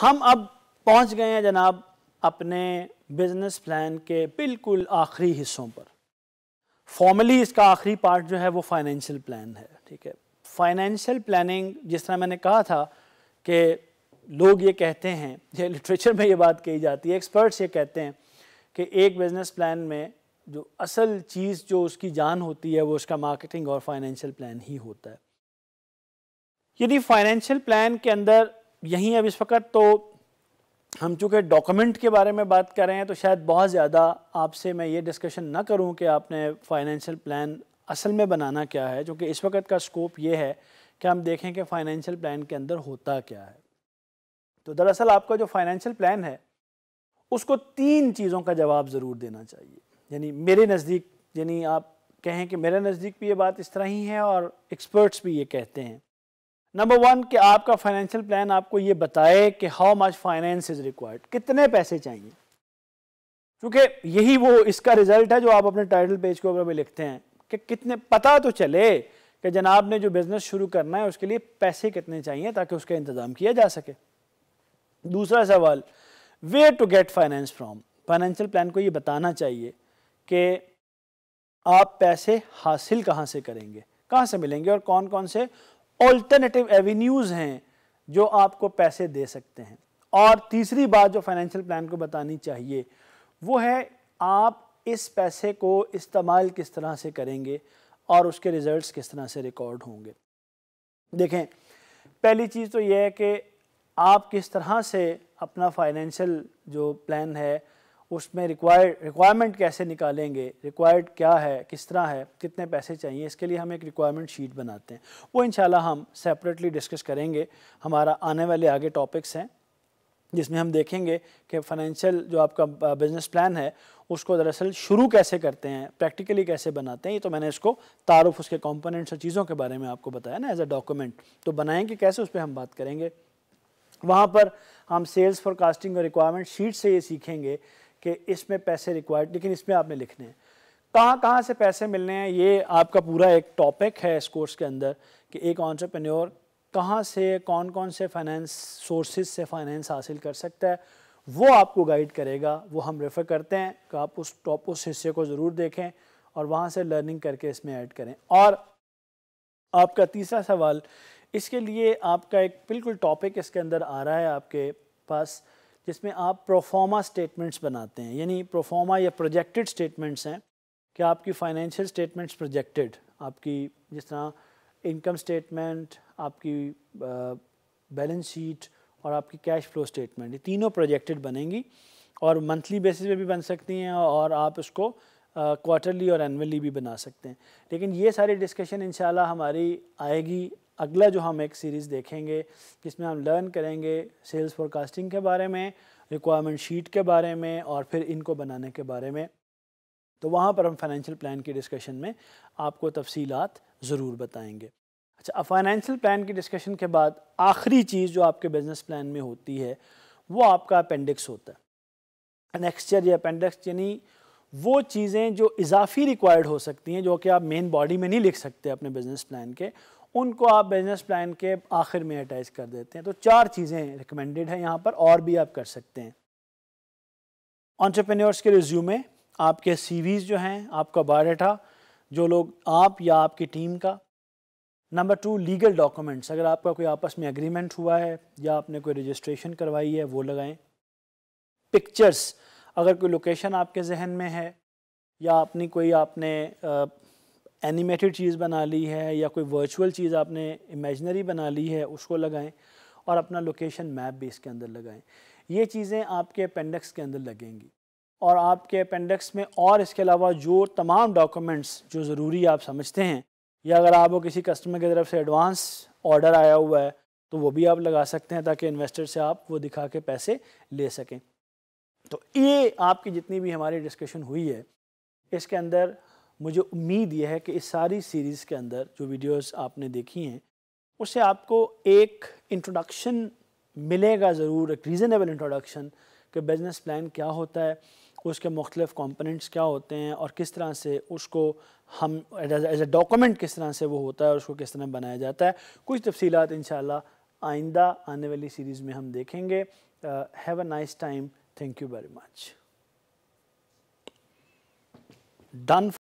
हम अब पहुंच गए हैं जनाब अपने बिजनेस प्लान के बिल्कुल आखिरी हिस्सों पर फॉर्मली इसका आखिरी पार्ट जो है वो फाइनेंशियल प्लान है ठीक है फाइनेंशियल प्लानिंग जिस तरह मैंने कहा था कि लोग ये कहते हैं ये लिटरेचर में ये बात कही जाती है एक्सपर्ट्स ये कहते हैं कि एक बिज़नेस प्लान में जो असल चीज़ जो उसकी जान होती है वो उसका मार्केटिंग और फाइनेंशियल प्लान ही होता है यदि फाइनेंशियल प्लान के अंदर यहीं अब इस वक्त तो हम चूँकि डॉक्यूमेंट के बारे में बात कर रहे हैं तो शायद बहुत ज़्यादा आपसे मैं ये डिस्कशन ना करूं कि आपने फाइनेंशियल प्लान असल में बनाना क्या है क्योंकि इस वक्त का स्कोप ये है कि हम देखें कि फाइनेंशियल प्लान के अंदर होता क्या है तो दरअसल आपका जो फाइनेंशियल प्लान है उसको तीन चीज़ों का जवाब ज़रूर देना चाहिए यानी मेरे नज़दीक यानी आप कहें कि मेरे नज़दीक भी ये बात इस तरह ही है और एक्सपर्ट्स भी ये कहते हैं नंबर वन कि आपका फाइनेंशियल प्लान आपको ये बताए कि how much finance is required कितने पैसे चाहिए क्योंकि यही वो इसका रिजल्ट है जो आप अपने टाइटल पेज के ऊपर भी लिखते हैं कि कितने पता तो चले कि जनाब ने जो बिज़नेस शुरू करना है उसके लिए पैसे कितने चाहिए ताकि उसका इंतज़ाम किया जा सके दूसरा सवाल way to get finance from financial plan को ये बताना चाहिए कि आप पैसे हासिल कहाँ से करेंगे कहाँ से मिलेंगे और कौन कौन से ऑल्टरनेटिव एवेन्यूज़ हैं जो आपको पैसे दे सकते हैं और तीसरी बात जो फाइनेंशियल प्लान को बतानी चाहिए वो है आप इस पैसे को इस्तेमाल किस तरह से करेंगे और उसके रिज़ल्ट्स किस तरह से रिकॉर्ड होंगे देखें पहली चीज़ तो यह है कि आप किस तरह से अपना फाइनेंशियल जो प्लान है उसमें रिक्वायर्ड रिक्वायरमेंट कैसे निकालेंगे रिक्वायर्ड क्या है किस तरह है कितने पैसे चाहिए इसके लिए हम एक रिक्वायरमेंट शीट बनाते हैं वो इन हम सेपरेटली डिस्कस करेंगे हमारा आने वाले आगे टॉपिक्स हैं जिसमें हम देखेंगे कि फाइनेंशियल जो आपका बिजनेस प्लान है उसको दरअसल शुरू कैसे करते हैं प्रैक्टिकली कैसे बनाते हैं ये तो मैंने इसको तारुफ उसके कॉम्पोनेंट्स और चीज़ों के बारे में आपको बताया ना एज अ डॉक्यूमेंट तो बनाएंगे कैसे उस पर हम बात करेंगे वहाँ पर हम सेल्स फॉरकास्टिंग और रिक्वायरमेंट शीट से ये सीखेंगे कि इसमें पैसे रिक्वायर्ड लेकिन इसमें आपने लिखने हैं कहाँ कहाँ से पैसे मिलने हैं ये आपका पूरा एक टॉपिक है इस कोर्स के अंदर कि एक ऑन्टरप्रन्योर कहाँ से कौन कौन से फाइनेंस सोर्सेज से फाइनेंस हासिल कर सकता है वो आपको गाइड करेगा वो हम रेफ़र करते हैं कि आप उस टॉप उस हिस्से को ज़रूर देखें और वहाँ से लर्निंग करके इसमें ऐड करें और आपका तीसरा सवाल इसके लिए आपका एक बिल्कुल टॉपिक इसके अंदर आ रहा है आपके पास जिसमें आप प्रोफॉर्मा स्टेटमेंट्स बनाते हैं यानी प्रोफॉर्मा या प्रोजेक्टेड स्टेटमेंट्स हैं कि आपकी फाइनेंशियल स्टेटमेंट्स प्रोजेक्टेड आपकी जिस तरह इनकम स्टेटमेंट आपकी बैलेंस शीट और आपकी कैश फ्लो स्टेटमेंट ये तीनों प्रोजेक्टेड बनेंगी और मंथली बेसिस पे भी बन सकती हैं और आप उसको क्वार्टरली और एनअली भी बना सकते हैं लेकिन ये सारी डिस्कशन इन हमारी आएगी अगला जो हम एक सीरीज़ देखेंगे जिसमें हम लर्न करेंगे सेल्स फोरकास्टिंग के बारे में रिक्वायरमेंट शीट के बारे में और फिर इनको बनाने के बारे में तो वहाँ पर हम फाइनेंशियल प्लान की डिस्कशन में आपको तफसीलात ज़रूर बताएंगे अच्छा अब फाइनेंशियल प्लान की डिस्कशन के बाद आखिरी चीज़ जो आपके बिज़नेस प्लान में होती है वो आपका अपेंडिक्स होता है नेक्स्ट ईयर या अपेंडिक्स यानी वो चीज़ें जो इजाफी रिक्वायर्ड हो सकती हैं जो कि आप मेन बॉडी में नहीं लिख सकते अपने बिज़नेस प्लान के उनको आप बिज़नेस प्लान के आखिर में अटैच कर देते हैं तो चार चीज़ें रिकमेंडेड हैं यहाँ पर और भी आप कर सकते हैं ऑन्टरप्रेन्योर्स के रिज्यूमे आपके सीवीज जो हैं आपका बायोडाटा जो लोग आप या आपकी टीम का नंबर टू लीगल डॉक्यूमेंट्स अगर आपका कोई आपस में एग्रीमेंट हुआ है या आपने कोई रजिस्ट्रेशन करवाई है वो लगाएं पिक्चर्स अगर कोई लोकेशन आपके जहन में है या अपनी कोई आपने एनिमेटेड चीज़ बना ली है या कोई वर्चुअल चीज़ आपने इमेजनरी बना ली है उसको लगाएं और अपना लोकेशन मैप भी इसके अंदर लगाएं ये चीज़ें आपके अपेंडिक्स के अंदर लगेंगी और आपके अपेंडिक्स में और इसके अलावा जो तमाम डॉक्यूमेंट्स जो ज़रूरी आप समझते हैं या अगर आप किसी कस्टमर की तरफ से एडवांस ऑर्डर आया हुआ है तो वो भी आप लगा सकते हैं ताकि इन्वेस्टर से आप वो दिखा के पैसे ले सकें तो ये आपकी जितनी भी हमारी डिस्कशन हुई है इसके अंदर मुझे उम्मीद यह है कि इस सारी सीरीज़ के अंदर जो वीडियोस आपने देखी हैं उससे आपको एक इंट्रोडक्शन मिलेगा ज़रूर एक रीज़नेबल इंट्रोडक्शन कि बिज़नेस प्लान क्या होता है उसके मुख्तलिफ कंपोनेंट्स क्या होते हैं और किस तरह से उसको हम एज ए डॉक्यूमेंट किस तरह से वो होता है और उसको किस तरह बनाया जाता है कुछ तफसीत इन आइंदा आने वाली सीरीज़ में हम देखेंगे have a nice time Thank you very much. Done.